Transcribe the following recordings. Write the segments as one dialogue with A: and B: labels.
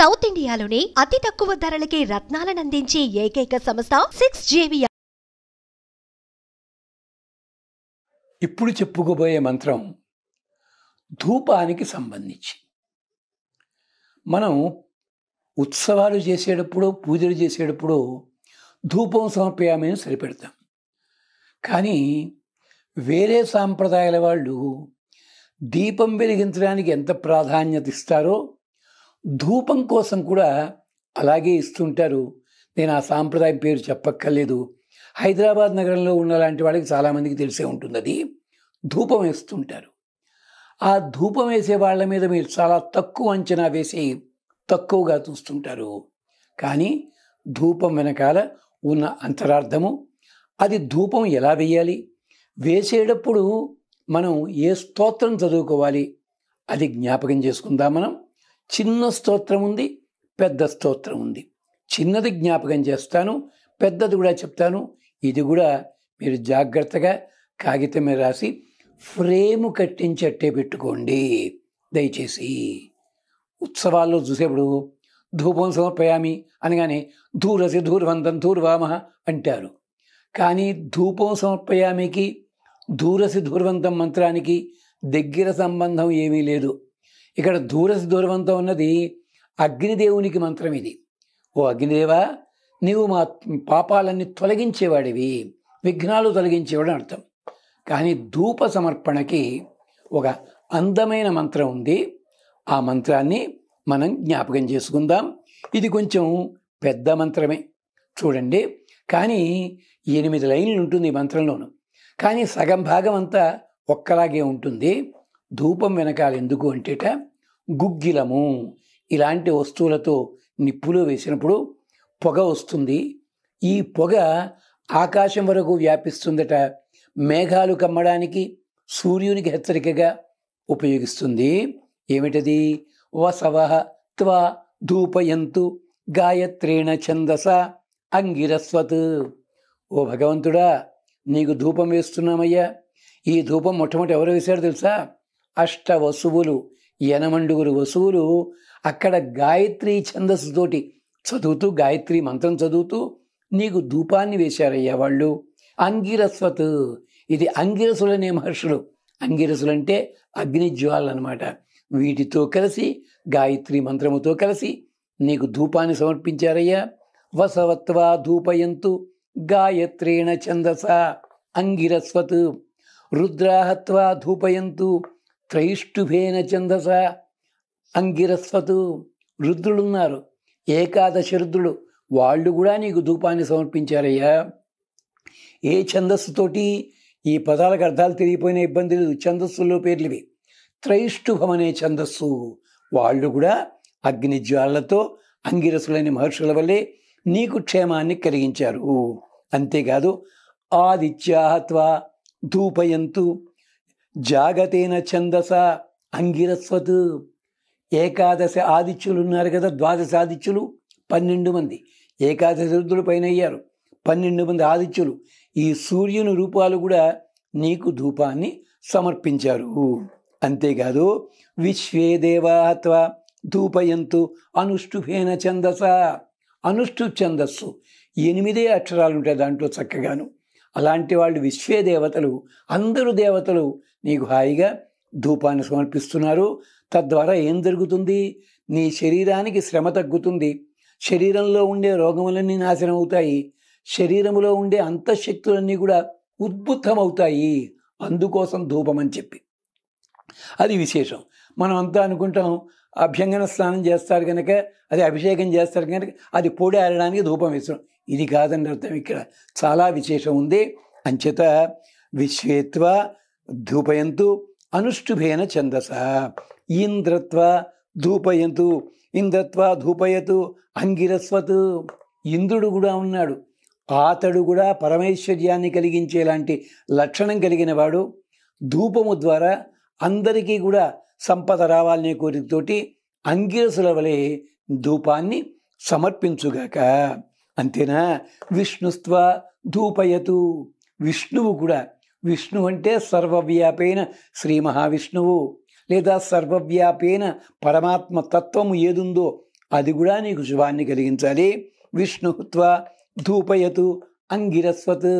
A: south ఇండియాలోని అతి తక్కువ ధరలకి రత్నాలను అందించే ఏకైక సంస్థ సిక్స్ జేవియా ఇప్పుడు చెప్పుకోబోయే మంత్రం ధూపానికి సంబంధించి మనం ఉత్సవాలు చేసేటప్పుడు పూజలు చేసేటప్పుడు ధూపం సమర్పయామని సరిపెడతాం కానీ వేరే సాంప్రదాయాల వాళ్ళు దీపం వెలిగించడానికి ఎంత ప్రాధాన్యత ఇస్తారో ధూపం కోసం కూడా అలాగే ఇస్తుంటారు నేను ఆ సాంప్రదాయం పేరు చెప్పక్కర్లేదు హైదరాబాద్ నగరంలో ఉన్న లాంటి వాళ్ళకి చాలామందికి తెలిసే ఉంటుంది అది ధూపం వేస్తుంటారు ఆ ధూపం వేసే వాళ్ళ మీద మీరు చాలా తక్కువ అంచనా వేసి తక్కువగా చూస్తుంటారు కానీ ధూపం వెనకాల ఉన్న అంతరార్థము అది ధూపం ఎలా వేయాలి వేసేటప్పుడు మనం ఏ స్తోత్రం చదువుకోవాలి అది జ్ఞాపకం చేసుకుందాం మనం చిన్న స్తోత్రం ఉంది పెద్ద స్తోత్రం ఉంది చిన్నది జ్ఞాపకం చేస్తాను పెద్దది కూడా చెప్తాను ఇది కూడా మీరు జాగ్రత్తగా కాగితమే రాసి ఫ్రేమ్ కట్టించట్టే పెట్టుకోండి దయచేసి ఉత్సవాల్లో చూసేప్పుడు ధూపం సమర్పయామి అనగానే ధూరసి ధూర్వంతం ధూర్వామ అంటారు కానీ ధూపం సమర్పయామికి ధూరసి ధూర్వంతం మంత్రానికి దగ్గర సంబంధం ఏమీ లేదు ఇక్కడ దూరస్ దూరవంతో ఉన్నది అగ్నిదేవునికి మంత్రం ఇది ఓ అగ్నిదేవా నీవు మా పాపాలన్నీ తొలగించేవాడివి విఘ్నాలు తొలగించేవాడు అర్థం కానీ ధూప సమర్పణకి ఒక అందమైన మంత్రం ఉంది ఆ మంత్రాన్ని మనం జ్ఞాపకం చేసుకుందాం ఇది కొంచెం పెద్ద మంత్రమే చూడండి కానీ ఎనిమిది లైన్లు ఉంటుంది ఈ మంత్రంలోను కానీ సగం భాగం అంతా ఒక్కలాగే ఉంటుంది ధూపం వెనకాల ఎందుకు అంటేట గుగ్గిలము ఇలాంటి వస్తువులతో నిప్పులో వేసినప్పుడు పొగ వస్తుంది ఈ పొగ ఆకాశం వరకు వ్యాపిస్తుందట మేఘాలు కమ్మడానికి సూర్యునికి హెచ్చరికగా ఉపయోగిస్తుంది ఏమిటది వసవహ త్వ ధూపయంతు గాయత్రేణ ఛందస అంగిరస్వత్ ఓ భగవంతుడా నీకు ధూపం వేస్తున్నామయ్యా ఈ ధూపం మొట్టమొదటి ఎవరు వేశాడు తెలుసా అష్ట వసువులు ఎనమండుగురు వసువులు అక్కడ గాయత్రి ఛందస్సుతోటి చదువుతూ గాయత్రి మంత్రం చదువుతూ నీకు ధూపాన్ని వేశారయ్యా వాళ్ళు అంగిరస్వత్ ఇది అంగిరసులనే మహర్షులు అంగిరసులంటే అగ్నిజ్వాలు అనమాట వీటితో కలిసి గాయత్రి మంత్రముతో కలిసి నీకు ధూపాన్ని సమర్పించారయ్యా వసవత్వా ధూపయంతు గాయత్రేణ ఛందస అంగిరస్వత్ రుద్రాహత్వా ధూపయంతు త్రైష్ఠుభేన చందస అంగిరస్వతు రుద్రులున్నారు ఏకాదశ రుద్రులు వాళ్ళు కూడా నీకు ధూపాన్ని సమర్పించారయ్యా ఏ ఛందస్సుతోటి ఈ పదాలకు అర్థాలు తెలియపోయిన ఇబ్బంది ఛందస్సులో ఛందస్సుల్లో పేర్లివి త్రైష్ఠుభం అనే ఛందస్సు వాళ్ళు కూడా అగ్ని జ్వాలతో అంగిరసులైన మహర్షుల వల్లే నీకు క్షేమాన్ని కలిగించారు అంతేకాదు ఆదిత్యాహత్వ ధూపయంతు జాగతేన ఛందస అంగిరస్వత్ ఏకాదశ ఆదిత్యులు ఉన్నారు కదా ద్వాదశ ఆదిత్యులు పన్నెండు మంది ఏకాదశ రుద్రులు పైన అయ్యారు పన్నెండు మంది ఆదిత్యులు ఈ సూర్యుని రూపాలు కూడా నీకు ధూపాన్ని సమర్పించారు అంతేకాదు విశ్వే దేవాత్వ ధూపయంతు అనుష్ఠుభేన ఛందస అనుష్ఠు ఛందస్సు ఎనిమిదే అక్షరాలు ఉంటాయి దాంట్లో చక్కగాను అలాంటి వాళ్ళు విశ్వే దేవతలు అందరు దేవతలు నీకు హాయిగా ధూపాన్ని సమర్పిస్తున్నారు తద్వారా ఏం జరుగుతుంది నీ శరీరానికి శ్రమ తగ్గుతుంది శరీరంలో ఉండే రోగములన్నీ నాశనం అవుతాయి శరీరంలో ఉండే అంతఃశక్తులన్నీ కూడా ఉద్భుతమవుతాయి అందుకోసం ధూపం అని చెప్పి అది విశేషం మనం అంతా అనుకుంటాం అభ్యంగన స్నానం చేస్తారు కనుక అది అభిషేకం చేస్తారు కనుక అది పొడి ఆరడానికి ధూపం వేస్తున్నాం ఇది కాదండి అర్థం ఇక్కడ చాలా విశేషం ఉంది అంచేత విశ్వేత్వ ధూపయంతు అనుష్ఠుభేన ఛందస ఇంద్రత్వ ధూపయంతు ఇంద్రత్వ ధూపయతు అంగిరస్వత్ ఇంద్రుడు కూడా ఉన్నాడు ఆతడు కూడా పరమైశ్వర్యాన్ని కలిగించేలాంటి లక్షణం కలిగిన వాడు ధూపము ద్వారా అందరికీ కూడా సంపద రావాలనే కోరికతోటి అంగిరసుల వలె ధూపాన్ని సమర్పించుగాక అంతేనా విష్ణుస్త్వ ధూపయతు విష్ణువు కూడా విష్ణు అంటే సర్వవ్యాపైన శ్రీ మహావిష్ణువు లేదా సర్వవ్యాపైన పరమాత్మ తత్వము ఏదుందో అది కూడా నీకు శుభాన్ని కలిగించాలి విష్ణుత్వ ధూపయతు అంగిరస్వత్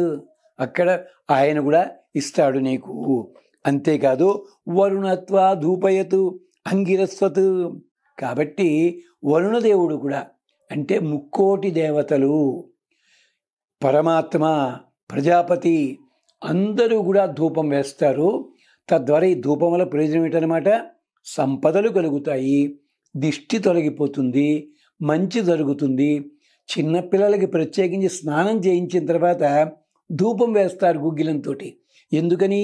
A: అక్కడ ఆయన కూడా ఇస్తాడు నీకు అంతేకాదు వరుణత్వ ధూపయతు అంగిరస్వత్ కాబట్టి వరుణదేవుడు కూడా అంటే ముక్కోటి దేవతలు పరమాత్మ ప్రజాపతి అందరూ కూడా ధూపం వేస్తారు తద్వారా ఈ ధూపం వల్ల ప్రయోజనం ఏంటనమాట సంపదలు కలుగుతాయి దిష్టి తొలగిపోతుంది మంచి జరుగుతుంది చిన్నపిల్లలకి ప్రత్యేకించి స్నానం చేయించిన తర్వాత ధూపం వేస్తారు గుగ్గిలంతో ఎందుకని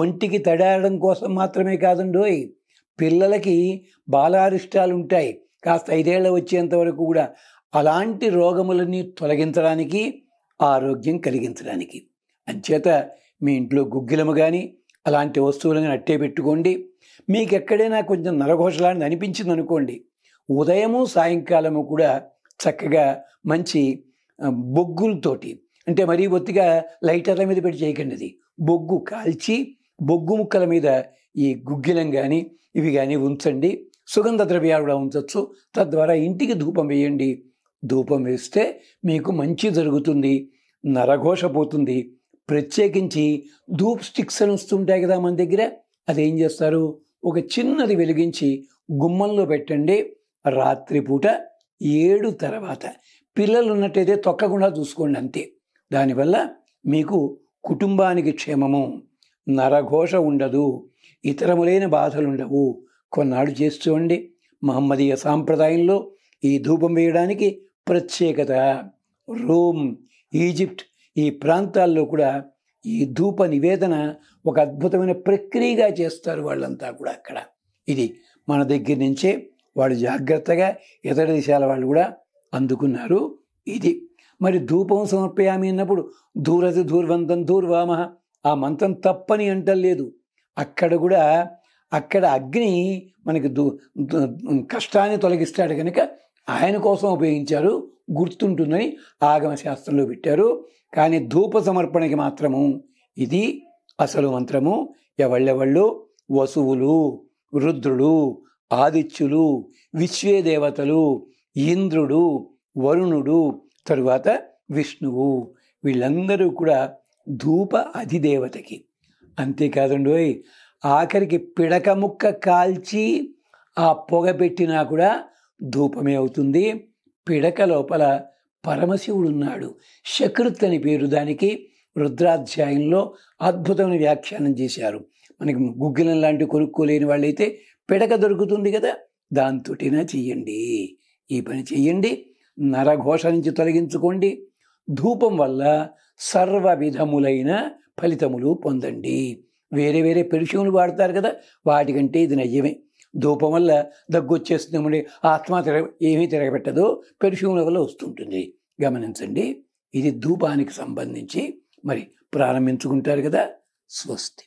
A: ఒంటికి తడారడం కోసం మాత్రమే కాదండోయ్ పిల్లలకి బాలారిష్టాలు ఉంటాయి కాస్త ఐదేళ్ళ వచ్చేంత వరకు కూడా అలాంటి రోగములని తొలగించడానికి ఆరోగ్యం కలిగించడానికి అంచేత మీ ఇంట్లో గుగ్గిలము కానీ అలాంటి వస్తువులను అట్టే పెట్టుకోండి మీకు ఎక్కడైనా కొంచెం నరఘోషలాన్ని అనిపించింది అనుకోండి ఉదయము సాయంకాలము కూడా చక్కగా మంచి బొగ్గులతోటి అంటే మరీ ఒత్తిగా లైటర్ల మీద పెట్టి చేయకండి అది బొగ్గు కాల్చి బొగ్గు ముక్కల మీద ఈ గుగ్గిలం కానీ ఇవి కానీ ఉంచండి సుగంధ ద్రవ్యాలు కూడా ఉంచవచ్చు తద్వారా ఇంటికి ధూపం వేయండి ధూపం వేస్తే మీకు మంచి జరుగుతుంది నరఘోష పోతుంది ప్రత్యేకించి ధూప్ స్టిక్స్ అని వస్తుంటాయి కదా మన దగ్గర అది ఏం చేస్తారు ఒక చిన్నది వెలిగించి గుమ్మంలో పెట్టండి రాత్రిపూట ఏడు తర్వాత పిల్లలు ఉన్నట్టయితే తొక్కకుండా చూసుకోండి అంతే దానివల్ల మీకు కుటుంబానికి క్షేమము నరఘోష ఉండదు ఇతరములైన బాధలుండవు కొన్నాళ్ళు చేసి చూడండి మహమ్మదీయ సాంప్రదాయంలో ఈ ధూపం వేయడానికి ప్రత్యేకత రోమ్ ఈజిప్ట్ ఈ ప్రాంతాల్లో కూడా ఈ ధూప నివేదన ఒక అద్భుతమైన ప్రక్రియగా చేస్తారు వాళ్ళంతా కూడా అక్కడ ఇది మన దగ్గర నుంచే వాళ్ళు జాగ్రత్తగా ఇతర దేశాల వాళ్ళు కూడా అందుకున్నారు ఇది మరి ధూపం సమర్పయామి అన్నప్పుడు దూరది దూర్వంతం దూర్వామహ ఆ మంత్రం తప్పని అంటలేదు అక్కడ కూడా అక్కడ అగ్ని మనకి దు కష్టాన్ని తొలగిస్తాడు కనుక ఆయన కోసం ఉపయోగించారు గుర్తుంటుందని ఆగమ శాస్త్రంలో పెట్టారు కానీ ధూప సమర్పణకి మాత్రము ఇది అసలు మంత్రము ఎవళ్ళెవళ్ళు వసువులు రుద్రుడు ఆదిత్యులు విశ్వే దేవతలు ఇంద్రుడు వరుణుడు తరువాత విష్ణువు వీళ్ళందరూ కూడా ధూప అధిదేవతకి అంతేకాదండోయ్ ఆఖరికి పిడక ముక్క కాల్చి ఆ పొగ పెట్టినా కూడా ధూపమే అవుతుంది పిడక లోపల పరమశివుడు ఉన్నాడు శకృత్ అని పేరు దానికి రుద్రాధ్యాయంలో అద్భుతమైన వ్యాఖ్యానం చేశారు మనకి గుగ్గిలం లాంటి కొనుక్కోలేని వాళ్ళైతే పిడక దొరుకుతుంది కదా దాంతోటినా చెయ్యండి ఈ పని చెయ్యండి నరఘోష నుంచి తొలగించుకోండి ధూపం వల్ల సర్వ విధములైన ఫలితములు పొందండి వేరే వేరే పెరుషువులు వాడతారు కదా వాటికంటే ఇది నయ్యమే ధూపం వల్ల దగ్గొచ్చేస్తుందండి ఆత్మ తిరగ ఏమీ తిరగబెట్టదు పెరుషువుల వల్ల వస్తుంటుంది గమనించండి ఇది ధూపానికి సంబంధించి మరి ప్రారంభించుకుంటారు కదా స్వస్తి